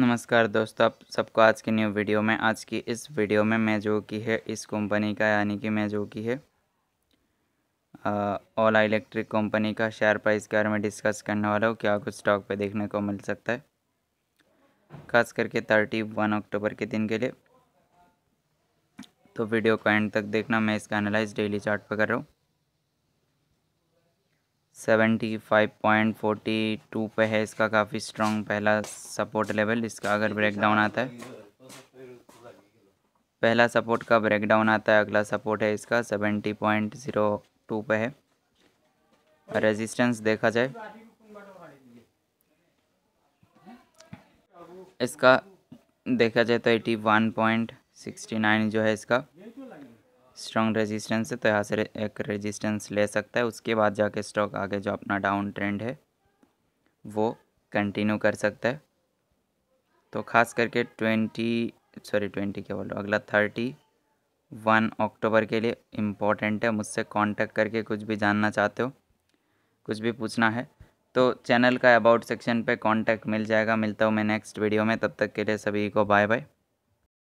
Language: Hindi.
नमस्कार दोस्तों आप सबको आज की न्यू वीडियो में आज की इस वीडियो में मैं जो की है इस कंपनी का यानी कि मैं जो की है ओला इलेक्ट्रिक कंपनी का शेयर प्राइस के बारे में डिस्कस करने वाला हूँ क्या कुछ स्टॉक पे देखने को मिल सकता है खास करके थर्टी वन अक्टूबर के दिन के लिए तो वीडियो को एंड तक देखना मैं इसका एनालाइज डेली चार्ट पर कर रहा हूँ seventy five point forty two पे है इसका काफ़ी स्ट्रॉन्ग पहला सपोर्ट लेवल इसका अगर ब्रेकडाउन आता है पहला सपोर्ट का ब्रेकडाउन आता है अगला सपोर्ट है इसका सेवेंटी पॉइंट ज़ीरो टू पे है रेजिस्टेंस देखा जाए इसका देखा जाए तो eighty one point sixty nine जो है इसका स्ट्रॉन्ग रेजिस्टेंस है तो यहाँ से एक रेजिस्टेंस ले सकता है उसके बाद जाके स्टॉक आगे जो अपना डाउन ट्रेंड है वो कंटिन्यू कर सकता है तो ख़ास करके ट्वेंटी सॉरी ट्वेंटी क्या बोल रहा अगला थर्टी वन अक्टूबर के लिए इम्पोर्टेंट है मुझसे कांटेक्ट करके कुछ भी जानना चाहते हो कुछ भी पूछना है तो चैनल का अबाउट सेक्शन पे कांटेक्ट मिल जाएगा मिलता हूँ मैं नेक्स्ट वीडियो में तब तक के लिए सभी को बाय बाय